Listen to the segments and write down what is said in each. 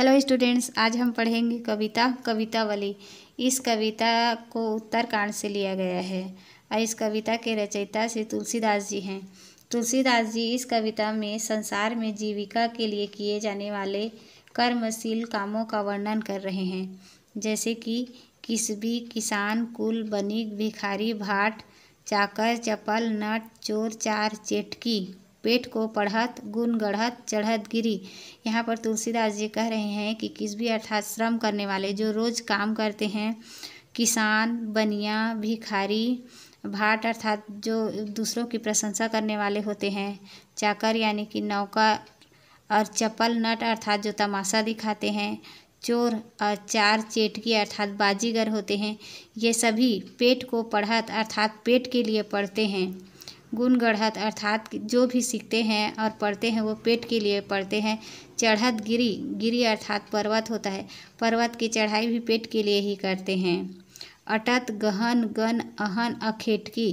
hello students आज हम पढ़ेंगे कविता कविता वाली इस कविता को उत्तरकांड से लिया गया है और इस कविता के रचयिता से तुलसीदास जी हैं तुलसीदास जी इस कविता में संसार में जीविका के लिए किए जाने वाले कर्मशील कामों का वर्णन कर रहे हैं जैसे कि किसबी किसान कुल बनी भिखारी भाट चाकर चपल नट चोर चार चेटकी पेट को पढ़त गुण गढ़त चढ़त गिरी यहाँ पर तुलसीदास जी कह रहे हैं कि किस भी अर्थात श्रम करने वाले जो रोज़ काम करते हैं किसान बनिया भिखारी भाट अर्थात जो दूसरों की प्रशंसा करने वाले होते हैं चाकर यानी कि नौका और चपल नट अर्थात जो तमाशा दिखाते हैं चोर और चार चेटकी अर्थात बाजीगर होते हैं ये सभी पेट को पढ़त अर्थात पेट के लिए पढ़ते हैं गुण गढ़त अर्थात जो भी सीखते हैं और पढ़ते हैं वो पेट के लिए पढ़ते हैं चढ़त गिरी गिरी अर्थात पर्वत होता है पर्वत की चढ़ाई भी पेट के लिए ही करते हैं अटत गहन गन अहन अखेटकी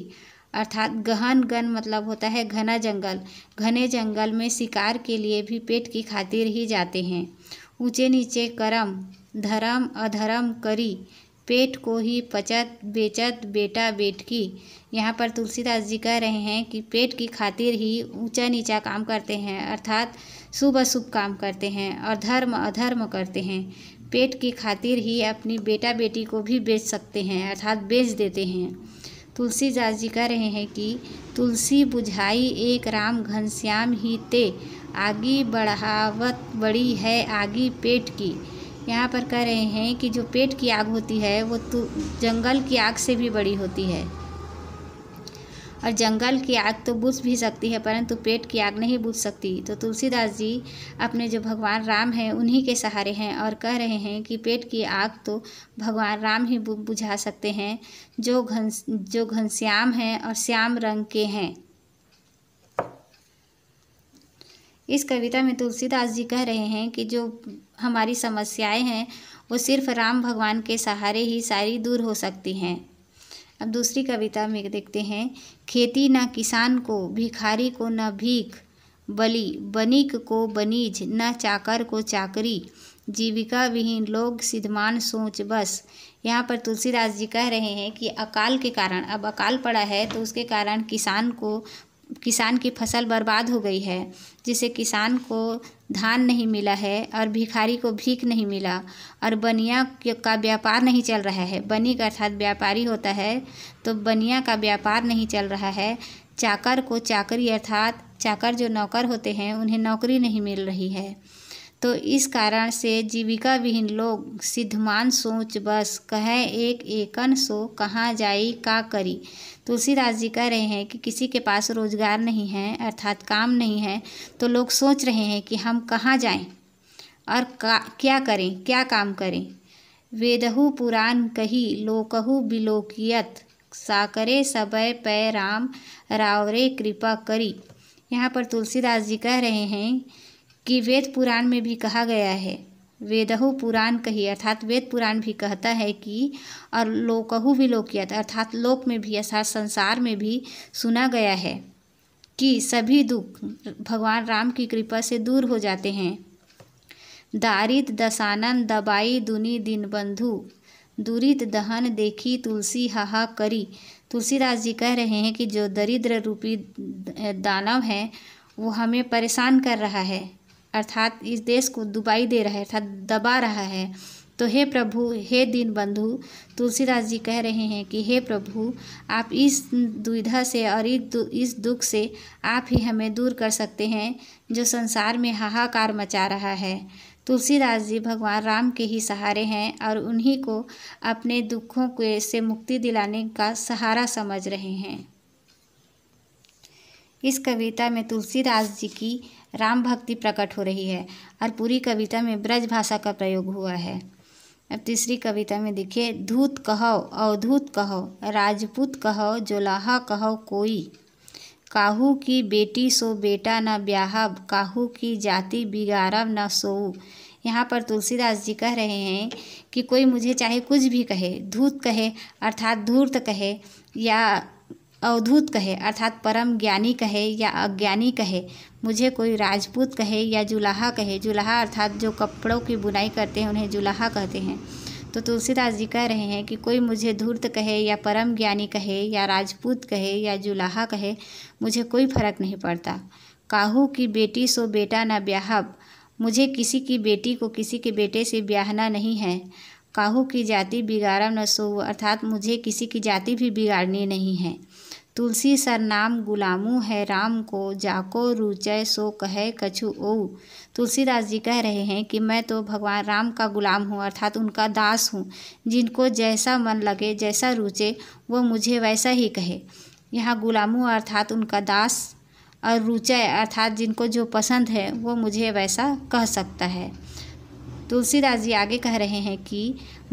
अर्थात गहन गन मतलब होता है घना जंगल घने जंगल में शिकार के लिए भी पेट की खातिर ही जाते हैं ऊंचे नीचे करम धर्म अधर्म करी पेट को ही पचत बेचत बेटा बेटकी यहाँ पर तुलसीदास जी कह रहे हैं कि पेट की खातिर ही ऊंचा नीचा काम करते हैं अर्थात शुभ अशुभ काम करते हैं और धर्म अधर्म करते हैं पेट की खातिर ही अपनी बेटा बेटी को भी बेच सकते हैं अर्थात बेच देते हैं तुलसीदास जी कह रहे हैं कि तुलसी बुझाई एक राम घनश्याम ही ते आगी बढ़ावत बड़ी है आगी पेट की यहाँ पर कह रहे हैं कि जो पेट की आग होती है वो तो जंगल की आग से भी बड़ी होती है और जंगल की आग तो बुझ भी सकती है परंतु पेट की आग नहीं बुझ सकती तो तुलसीदास जी अपने जो भगवान राम हैं उन्हीं के सहारे हैं और कह रहे हैं कि पेट की आग तो भगवान राम ही बुझा सकते हैं जो घन जो घनश्याम हैं और श्याम रंग के हैं इस कविता में तुलसीदास जी कह रहे हैं कि जो हमारी समस्याएं हैं वो सिर्फ राम भगवान के सहारे ही सारी दूर हो सकती हैं अब दूसरी कविता में देखते हैं खेती न किसान को भिखारी को न भीख बलि बनिक को बनीज न चाकर को चाकरी जीविका विहीन लोग सिद्धमान सोच बस यहाँ पर तुलसीदास जी कह रहे हैं कि अकाल के कारण अब अकाल पड़ा है तो उसके कारण किसान को किसान की फसल बर्बाद हो गई है जिससे किसान को धान नहीं मिला है और भिखारी को भीख नहीं मिला और बनिया का व्यापार नहीं चल रहा है बनी का अर्थात व्यापारी होता है तो बनिया का व्यापार नहीं चल रहा है चाकर को चाकरी अर्थात चाकर जो नौकर होते हैं उन्हें नौकरी नहीं मिल रही है तो इस कारण से जीविका विहीन लोग सिद्धमान सोच बस कह एक एकन सो कहाँ जाई का करी तुलसीदास जी कह रहे हैं कि किसी के पास रोजगार नहीं है अर्थात काम नहीं है तो लोग सोच रहे हैं कि हम कहाँ जाएं और का क्या करें क्या काम करें वेदहु पुराण कही लोकहु बिलोकियत साकरे सबय पै राम रावरे कृपा करी यहाँ पर तुलसीदास जी कह रहे हैं कि वेद पुराण में भी कहा गया है वेदहु पुराण कही अर्थात वेद पुराण भी कहता है कि और लोकहु भी लोकियत अर्थात लोक में भी अर्थात संसार में भी सुना गया है कि सभी दुख भगवान राम की कृपा से दूर हो जाते हैं दारित दसानन दबाई दुनी दिन बंधु दुरित दहन देखी तुलसी हाहा करी तुलसीदास जी कह रहे हैं कि जो दरिद्र रूपी दानव है वो हमें परेशान कर रहा है अर्थात इस देश को दुबाई दे रहा है अर्थात दबा रहा है तो हे प्रभु हे दीन बंधु तुलसीदास जी कह रहे हैं कि हे प्रभु आप इस दुविधा से और इस दुख से आप ही हमें दूर कर सकते हैं जो संसार में हाहाकार मचा रहा है तुलसीदास जी भगवान राम के ही सहारे हैं और उन्हीं को अपने दुखों के से मुक्ति दिलाने का सहारा समझ रहे हैं इस कविता में तुलसीदास जी की राम भक्ति प्रकट हो रही है और पूरी कविता में ब्रज भाषा का प्रयोग हुआ है अब तीसरी कविता में देखिए धूत कहो अवधूत कहो राजपूत कहो जोलाहा कहो कोई काहू की बेटी सो बेटा न ब्याहब काहू की जाति बिगाड़ब न सो यहाँ पर तुलसीदास जी कह रहे हैं कि कोई मुझे चाहे कुछ भी कहे धूत कहे अर्थात धूर्त कहे या अवधूत कहे अर्थात परम ज्ञानी कहे या अज्ञानी कहे मुझे कोई राजपूत कहे या जुलाहा कहे जुलाहा अर्थात जो कपड़ों की बुनाई करते हैं उन्हें जुलाहा कहते हैं तो तुलसीदास जी कह रहे हैं कि कोई मुझे धूर्त कहे या परम ज्ञानी कहे या राजपूत कहे या जुलाहा कहे मुझे कोई फर्क नहीं पड़ता काहू की बेटी सो बेटा ना ब्याहब मुझे किसी की बेटी को किसी के बेटे से ब्याहना नहीं है काहू की जाति बिगाड़ा न सो अर्थात मुझे किसी की जाति भी बिगाड़नी नहीं है तुलसी सरनाम गुलामू है राम को जाको रुचय सो कहे कछु ओ तुलसीदास जी कह रहे हैं कि मैं तो भगवान राम का गुलाम हूँ अर्थात उनका दास हूँ जिनको जैसा मन लगे जैसा रुचे वो मुझे वैसा ही कहे यहाँ गुलामू अर्थात उनका दास और रुचय अर्थात जिनको जो पसंद है वो मुझे वैसा कह सकता है तुलसीदास जी आगे कह रहे हैं कि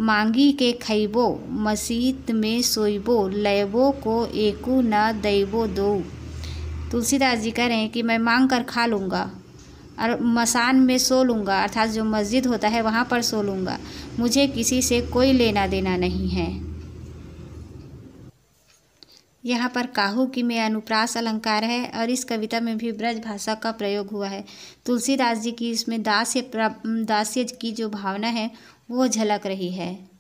मांगी के खैबो मसीत में सोइबो लैबो को एकू न दैबो दो तुलसीदास जी कह रहे हैं कि मैं मांग कर खा लूँगा और मसान में सो लूँगा अर्थात जो मस्जिद होता है वहाँ पर सो लूँगा मुझे किसी से कोई लेना देना नहीं है यहाँ पर काहू की में अनुप्रास अलंकार है और इस कविता में भी ब्रज भाषा का प्रयोग हुआ है तुलसीदास जी की इसमें दास्य दास्य की जो भावना है वो झलक रही है